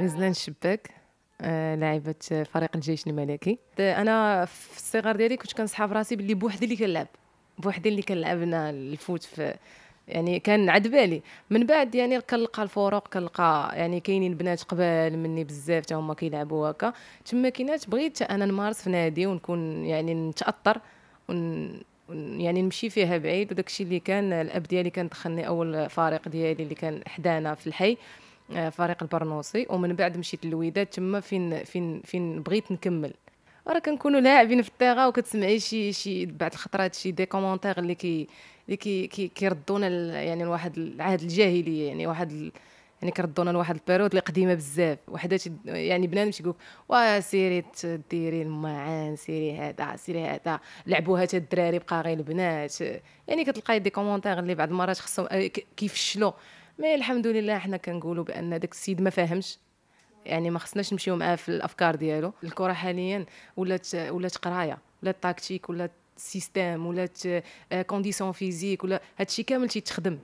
غزلان شباك آه، لاعبة فريق الجيش الملكي انا في الصغر ديالي كنت كنصحاب راسي باللي بوحدي اللي كنلعب بوحدي اللي كنلعب الفوت في يعني كان عاد بالي من بعد يعني كنلقى الفروق كنلقى يعني كاينين بنات قبال مني بزاف حتى هما كيلعبوا هكا تما كينات بغيت انا نمارس في نادي ونكون يعني نتاثر ون يعني نمشي فيها بعيد وداكشي اللي كان الاب ديالي كان دخلني اول فريق ديالي اللي كان حدانا في الحي آه، فريق البرنوسي ومن بعد مشيت للوداد تما فين فين فين بغيت نكمل راه كنكونوا لاعبين في التيغا وكتسمعي شي شي بعد الخطرات شي دي كومونتير اللي كي اللي كي, كي كيردونا يعني لواحد العهد الجاهليه يعني واحد يعني كردونا لواحد البيرود اللي قديمه بزاف وحده يعني بنادم تيقول وا سيري ديري المعان سيري هذا سيري هذا لعبوها هاد الدراري بقى غير البنات يعني كتلقاي دي كومونتير اللي بعض المرات خصهم آه، كيفشلوا مي الحمد لله حنا كنقولوا بان داك السيد ما فاهمش يعني ما خصناش نمشيو معاه في الافكار ديالو الكره حاليا ولات ولات قرايه ولات تاكتيك ولات سيستيم ولات كونديسيون آه، فيزيك ولا هادشي كامل تيتخدم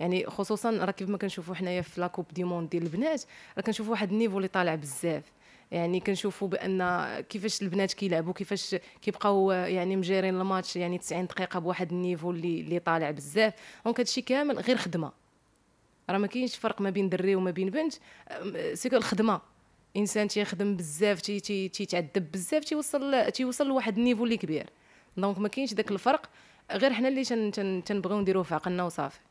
يعني خصوصا راه كيف ما كنشوفوا حنايا في لاكوب دي موند ديال البنات راه كنشوفوا واحد النيفو اللي طالع بزاف يعني كنشوفوا بان كيفاش البنات كيلعبوا كيفاش كيبقاو آه، يعني مجيرين الماتش يعني 90 دقيقه بواحد النيفو اللي اللي طالع بزاف دونك هادشي كامل غير خدمه راه ما كاينش فرق ما بين دري وما بين بنت سيكو الخدمه انسان تيخدم بزاف تي تي تيتعذب بزاف تيوصل تيوصل لواحد النيفو اللي كبير دونك ما كاينش داك الفرق غير حنا اللي تنبغيو نديروه في عقلنا وصافي